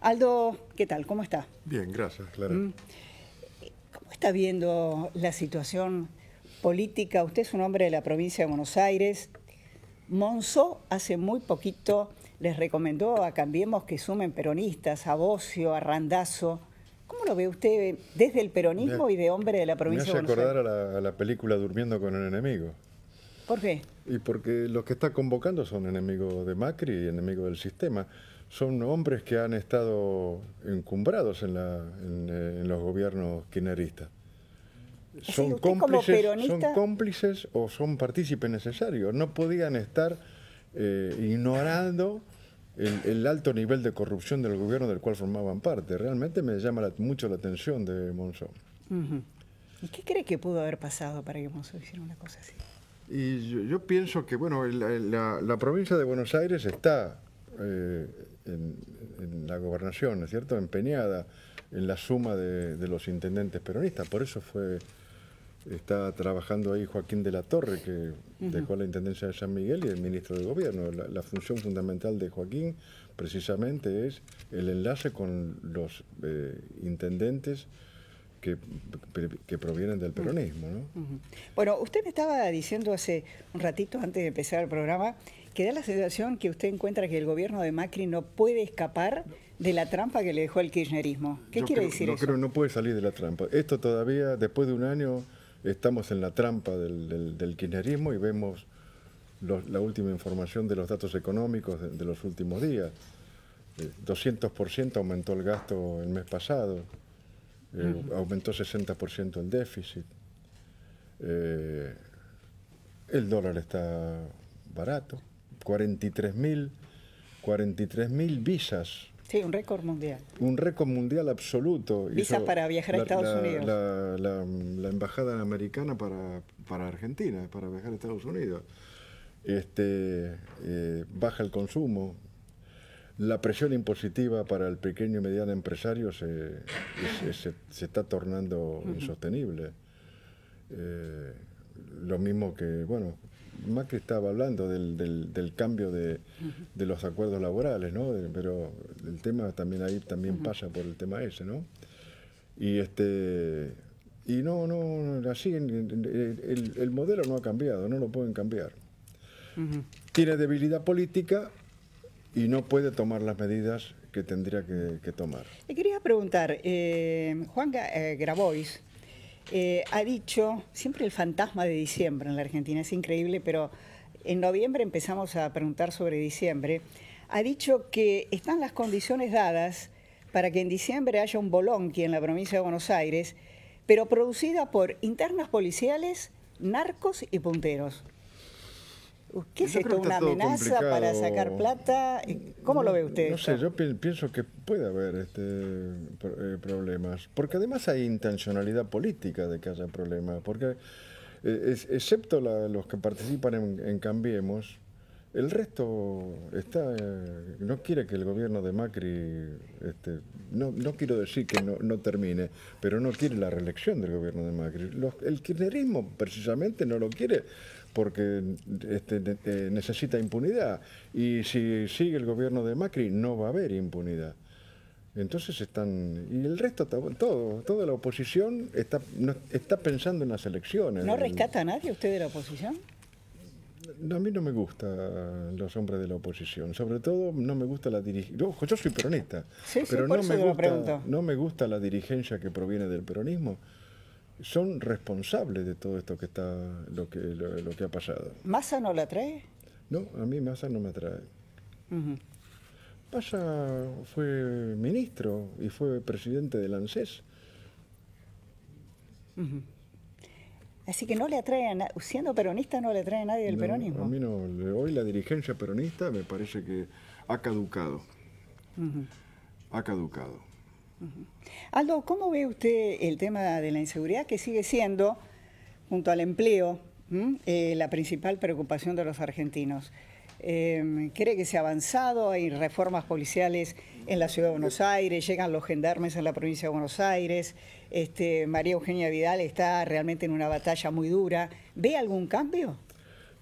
Aldo, ¿qué tal? ¿Cómo está? Bien, gracias, Clara. Mm. ¿Cómo está viendo la situación política? Usted es un hombre de la provincia de Buenos Aires. Monzó hace muy poquito les recomendó a Cambiemos que sumen peronistas, a Bocio, a Randazo. ¿Cómo lo ve usted desde el peronismo y de hombre de la provincia de Buenos a la, a la película Durmiendo con el enemigo. ¿Por qué? Y porque los que está convocando son enemigos de Macri y enemigos del sistema. Son hombres que han estado encumbrados en, eh, los gobiernos kirchneristas. Son cómplices, son cómplices o son partícipes necesarios. No podían estar eh, ignorando el, alto nivel de corrupción del gobierno del cual formaban parte. Realmente me llama mucho la atención de Monzón. ¿Y qué cree que pudo haber pasado para que Monzón hiciera una cosa así? Y yo, pienso que, bueno, la, provincia de Buenos Aires está eh, en, la gobernación, ¿no es cierto?, empeñada en la suma de, los intendentes peronistas. Por eso fue está trabajando ahí Joaquín de la Torre, que dejó la Intendencia de San Miguel y el ministro de Gobierno. La, función fundamental de Joaquín precisamente es el enlace con los eh, intendentes que, provienen del mm. peronismo. ¿no? Bueno, usted me estaba diciendo hace un ratito, antes de empezar el programa, que da la sensación que usted encuentra que el gobierno de Macri no puede escapar de la trampa que le dejó el kirchnerismo. ¿Qué quiere decir yo eso? no puede salir de la trampa. Esto todavía, después de un año, estamos en la trampa del, kirchnerismo y vemos la última información de los datos económicos de, los últimos días. 200% eh, aumentó el gasto el mes pasado. Eh, aumentó 60% el déficit, eh, el dólar está barato, 43 mil visas. Sí, un récord mundial. Un récord mundial absoluto. Visas para viajar a Estados Unidos. La, embajada americana para, para Argentina, para viajar a Estados Unidos. Este, eh, baja el consumo, la presión impositiva para el pequeño y mediano empresario se, se, está tornando insostenible. Eh, lo mismo que, bueno, Macri estaba hablando del, del, cambio de, de, los acuerdos laborales, ¿no? Pero el tema también ahí también pasa por el tema ese, ¿no? Y este y no, no, así el, el modelo no ha cambiado, no lo pueden cambiar. Tiene debilidad política y no puede tomar las medidas que tendría que, tomar. Le quería preguntar, eh, Juan eh, Grabois eh, ha dicho siempre el fantasma de diciembre en la Argentina, es increíble, pero en noviembre empezamos a preguntar sobre diciembre, ha dicho que están las condiciones dadas para que en diciembre haya un bolonqui en la provincia de Buenos Aires, pero producida por internas policiales, narcos y punteros. ¿Qué es esto? ¿Una amenaza para sacar plata? ¿Cómo lo ve usted? No sé, yo pienso que puede haber este, eh, problemas, porque además hay intencionalidad política de que haya problemas, porque eh, excepto los que participan en, Cambiemos, el resto está eh, no quiere que el gobierno de Macri, este, no, no quiero decir que no, termine, pero no quiere la reelección del gobierno de Macri. el kirchnerismo precisamente no lo quiere porque este, eh, necesita impunidad. Y si sigue el gobierno de Macri, no va a haber impunidad. Entonces están. Y el resto, todo, toda la oposición está, está pensando en las elecciones. ¿No rescata a nadie usted de la oposición? a mí no me gustan los hombres de la oposición. Sobre todo no me gusta la dirigencia. Yo, soy peronista, sí, pero no, me no me gusta la dirigencia que proviene del peronismo son responsables de todo esto que está lo que lo, que ha pasado. ¿Massa no la trae? No, a mí Massa no me atrae. Massa fue ministro y fue presidente del ANSES. Así que no le atrae, a siendo peronista no le atrae a nadie del peronismo. A mí no, hoy la dirigencia peronista me parece que ha caducado. Ha caducado. Aldo, ¿cómo ve usted el tema de la inseguridad que sigue siendo, junto al empleo, eh, la principal preocupación de los argentinos? Em, ¿Cree que se ha avanzado? ¿Hay reformas policiales en la ciudad de Buenos Aires? ¿Llegan los gendarmes en la provincia de Buenos Aires? Este, María Eugenia Vidal está realmente en una batalla muy dura. ¿Ve algún cambio?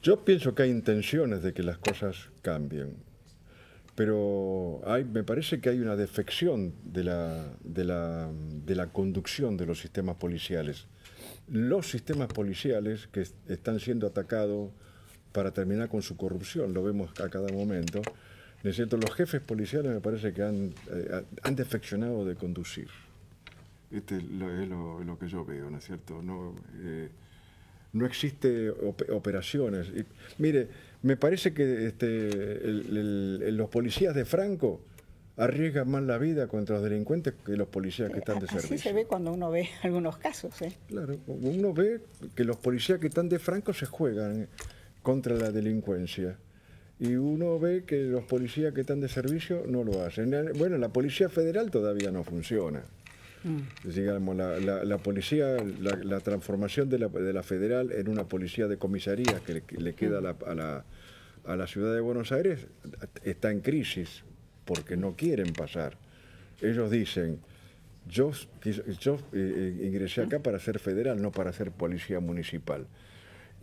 Yo pienso que hay intenciones de que las cosas cambien pero me parece que hay una defección de la, de, la, conducción de los sistemas policiales. Los sistemas policiales que están siendo atacados para terminar con su corrupción, lo vemos a cada momento, cierto? Los jefes policiales me parece que han, eh, han defeccionado de conducir. Este es lo, que yo veo, ¿no es cierto? No, eh, existe operaciones. mire, me parece que este, los policías de Franco arriesgan más la vida contra los delincuentes que los policías que están de servicio. Así se ve cuando uno ve algunos casos. ¿eh? Claro, uno ve que los policías que están de Franco se juegan contra la delincuencia. Y uno ve que los policías que están de servicio no lo hacen. Bueno, la Policía Federal todavía no funciona. Mm. Digamos, la, policía, la, transformación de, la, federal en una policía de comisaría que le, queda a la, ciudad de Buenos Aires está en crisis porque no quieren pasar. Ellos dicen, yo, yo eh, eh, ingresé acá para ser federal, no para ser policía municipal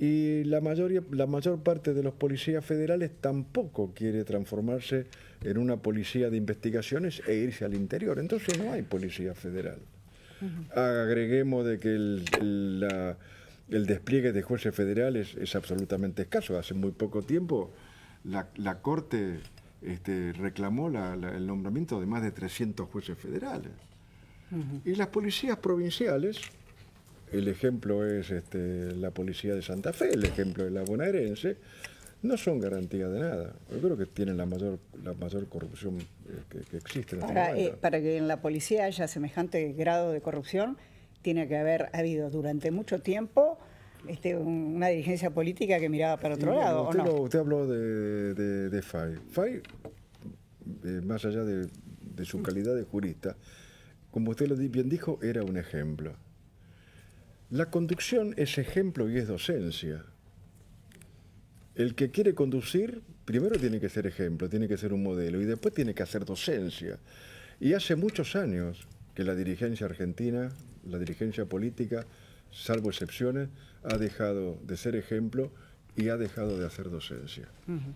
y la, mayoría, la mayor parte de los policías federales tampoco quiere transformarse en una policía de investigaciones e irse al interior. Entonces no hay policía federal. Agreguemos de que el, despliegue de jueces federales es absolutamente escaso. Hace muy poco tiempo la, Corte este, reclamó el nombramiento de más de 300 jueces federales. Y las policías provinciales el ejemplo es este, la policía de Santa Fe, el ejemplo de la bonaerense, no son garantía de nada. Yo creo que tienen la mayor, la mayor corrupción eh, que, existe. En para, eh, para que en la policía haya semejante grado de corrupción, tiene que haber habido durante mucho tiempo este, una dirigencia política que miraba para otro lado. Usted, habló de, de, de FAI. FAI, eh, más allá de, su mm. calidad de jurista, como usted lo bien dijo, era un ejemplo. La conducción es ejemplo y es docencia. El que quiere conducir, primero tiene que ser ejemplo, tiene que ser un modelo y después tiene que hacer docencia. Y hace muchos años que la dirigencia argentina, la dirigencia política, salvo excepciones, ha dejado de ser ejemplo y ha dejado de hacer docencia.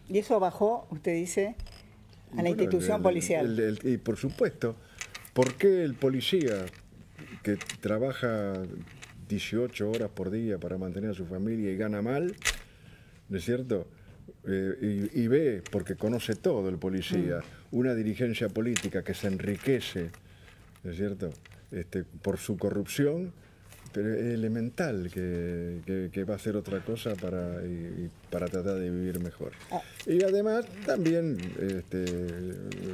Y eso bajó, usted dice, a la institución policial. y por supuesto, ¿por qué el policía que trabaja 18 horas por día para mantener a su familia y gana mal, ¿no es cierto? Eh, y, ve, porque conoce todo el policía, mm. una dirigencia política que se enriquece, ¿no es cierto?, este, por su corrupción, pero es elemental que, va a hacer otra cosa para, para tratar de vivir mejor. Ah. Y además también este,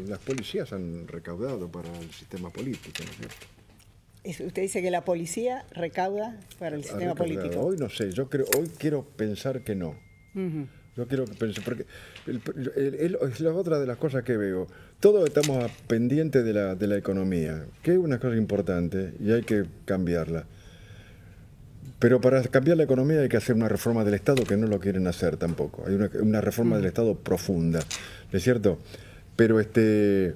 las policías han recaudado para el sistema político, ¿no es cierto? Usted dice que la policía recauda para el sistema político. Hoy no sé, yo creo, hoy quiero pensar que no. Yo quiero pensar, porque es la otra de las cosas que veo. Todos estamos pendientes de la, de la economía, que es una cosa importante y hay que cambiarla. Pero para cambiar la economía hay que hacer una reforma del Estado que no lo quieren hacer tampoco. Hay una, reforma mm. del Estado profunda, ¿no es cierto? Pero este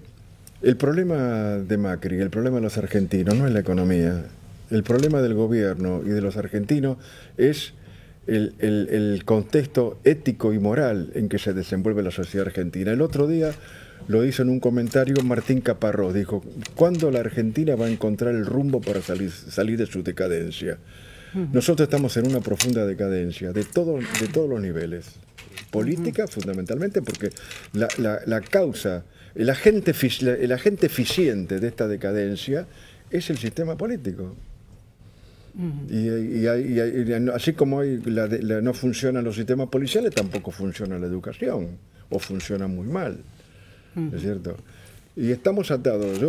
el problema de Macri, el problema de los argentinos, no es la economía. El problema del gobierno y de los argentinos es el, contexto ético y moral en que se desenvuelve la sociedad argentina. El otro día lo hizo en un comentario Martín Caparrós, dijo, ¿cuándo la Argentina va a encontrar el rumbo para salir, salir de su decadencia? Nosotros estamos en una profunda decadencia de, todo, de todos los niveles. Política, fundamentalmente, porque la, la causa el agente, eficiente de esta decadencia es el sistema político. y, así como no funcionan los sistemas policiales, tampoco funciona la educación, o funciona muy mal. ¿Es cierto? Y estamos atados,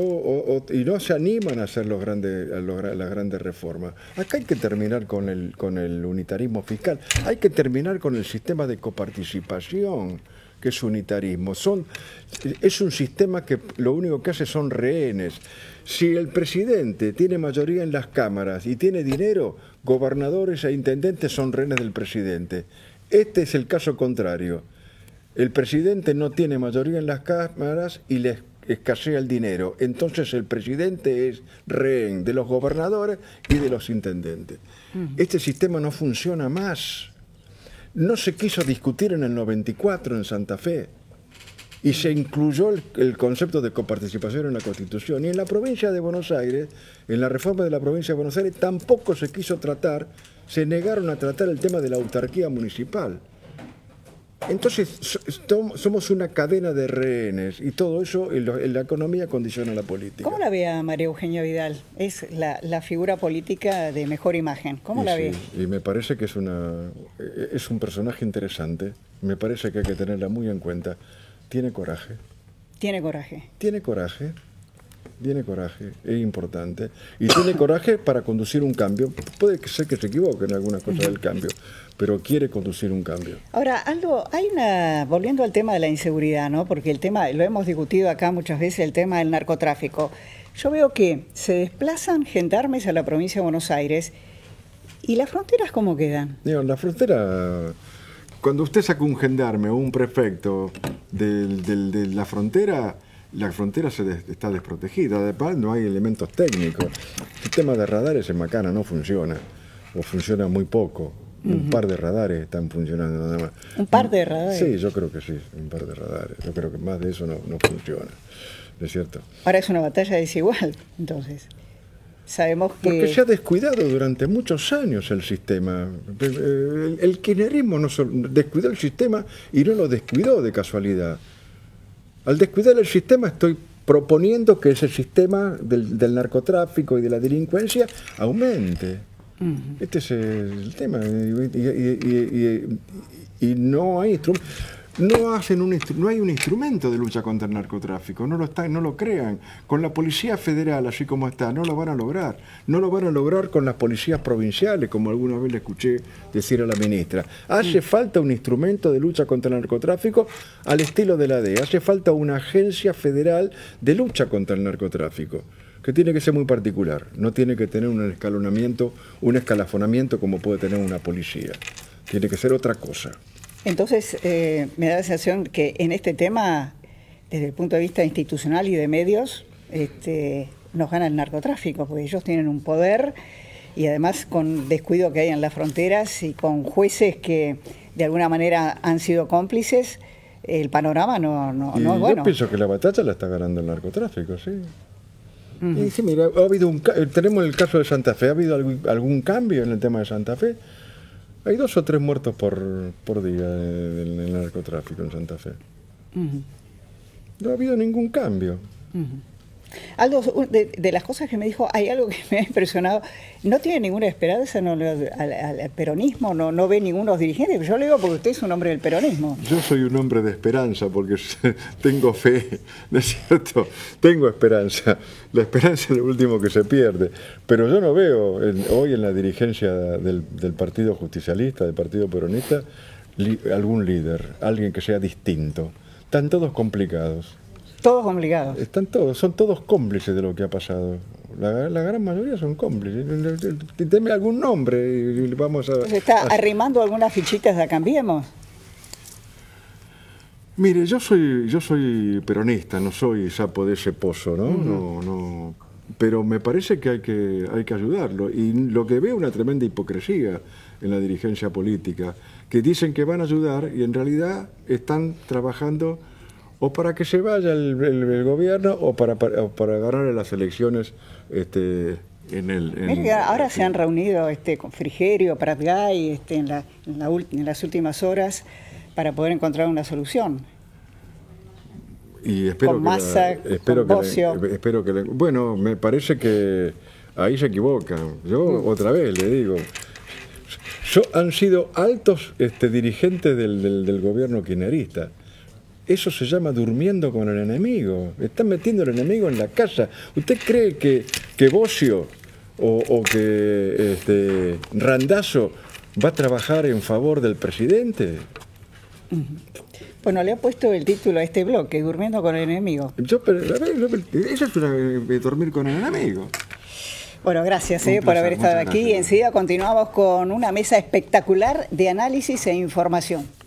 y no se animan a hacer los grandes, las grandes reformas. Acá hay que terminar con con el unitarismo fiscal, hay que terminar con el sistema de coparticipación que es unitarismo. Son, es un sistema que lo único que hace son rehenes. Si el presidente tiene mayoría en las cámaras y tiene dinero, gobernadores e intendentes son rehenes del presidente. Este es el caso contrario. El presidente no tiene mayoría en las cámaras y le escasea el dinero. Entonces el presidente es rehén de los gobernadores y de los intendentes. Este sistema no funciona más no se quiso discutir en el 94 en Santa Fe y se incluyó el, concepto de coparticipación en la Constitución. Y en la provincia de Buenos Aires, en la reforma de la provincia de Buenos Aires, tampoco se quiso tratar, se negaron a tratar el tema de la autarquía municipal. Entonces somos una cadena de rehenes y todo eso en la economía condiciona la política. ¿Cómo la ve a María Eugenia Vidal? Es la, figura política de mejor imagen. ¿Cómo la ve? Y me parece que es, una, e, es un personaje interesante. Me parece que hay que tenerla muy en cuenta. Tiene coraje. Tiene coraje. Tiene coraje. Tiene coraje, es importante. Y tiene coraje para conducir un cambio. Puede ser que se equivoque en alguna cosa del cambio, pero quiere conducir un cambio. Ahora, Aldo, hay una, volviendo al tema de la inseguridad, ¿no? Porque el tema, lo hemos discutido acá muchas veces, el tema del narcotráfico. Yo veo que se desplazan gendarmes a la provincia de Buenos Aires. ¿Y las fronteras cómo quedan? la frontera. Cuando usted saca un gendarme o un prefecto de la frontera la frontera se está desprotegida, además no hay elementos técnicos. El sistema de radares en Macana no funciona, o funciona muy poco. Un par de radares están funcionando nada más. ¿Un par de radares? Sí, yo creo que sí, un par de radares. Yo creo que más de eso no, no funciona, es cierto? Ahora es una batalla desigual, entonces. Sabemos que... Porque se ha descuidado durante muchos años el sistema. El, el kirchnerismo descuidó el sistema y no lo descuidó de casualidad. Al descuidar el sistema estoy proponiendo que ese sistema del, narcotráfico y de la delincuencia aumente. Este es el tema. Y, no hay instrumento. No, hacen un, no hay un instrumento de lucha contra el narcotráfico, no lo, están, no lo crean. Con la Policía Federal, así como está, no lo van a lograr. No lo van a lograr con las policías provinciales, como alguna vez le escuché decir a la ministra. Hace falta un instrumento de lucha contra el narcotráfico al estilo de la DEA. Hace falta una agencia federal de lucha contra el narcotráfico que tiene que ser muy particular, no tiene que tener un escalonamiento, un escalafonamiento como puede tener una policía, tiene que ser otra cosa. Entonces, eh, me da la sensación que en este tema, desde el punto de vista institucional y de medios, este, nos gana el narcotráfico, porque ellos tienen un poder y además con descuido que hay en las fronteras y con jueces que de alguna manera han sido cómplices, el panorama no, es bueno. Yo pienso que la batalla la está ganando el narcotráfico, sí. mira, ha habido un, tenemos el caso de Santa Fe, ¿ha habido algún cambio en el tema de Santa Fe? Hay dos o tres muertos por, día en el narcotráfico en Santa Fe. No ha habido ningún cambio. Aldo, de, las cosas que me dijo, hay algo que me ha impresionado, no tiene ninguna esperanza al, peronismo, no, no ve ningunos dirigentes, yo le digo porque usted es un hombre del peronismo. Yo soy un hombre de esperanza porque tengo fe, ¿no es cierto? Tengo esperanza, la esperanza es lo último que se pierde, pero yo no veo hoy en la dirigencia del, Partido Justicialista, del Partido Peronista, algún líder, alguien que sea distinto. Están todos complicados. Todos obligados. Están todos, son todos cómplices de lo que ha pasado. La, gran mayoría son cómplices. Deme algún nombre y vamos a... Se pues está arrimando algunas fichitas de Cambiemos. Mire, yo soy, yo soy peronista, no soy sapo de ese pozo, ¿no? no, no pero me parece que hay, que hay que ayudarlo. Y lo que veo es una tremenda hipocresía en la dirigencia política, que dicen que van a ayudar y en realidad están trabajando o para que se vaya el, gobierno o para, para, o para, ganar las elecciones este, en el... ahora se han reunido este, con Frigerio, Pratgay, este, en, la, en, las últimas horas para poder encontrar una solución y espero que que bueno me parece que ahí se equivocan yo otra vez le digo yo han sido altos este dirigentes del, del, del gobierno kirchnerista eso se llama durmiendo con el enemigo. Están metiendo el enemigo en la casa. ¿Usted cree que, que Bocio o, que este, Randazo va a trabajar en favor del presidente? Bueno, le he puesto el título a este bloque, Durmiendo con el enemigo. eso es eh, dormir con el enemigo. Bueno, gracias eh, por haber estado aquí. Y Enseguida continuamos con una mesa espectacular de análisis e información.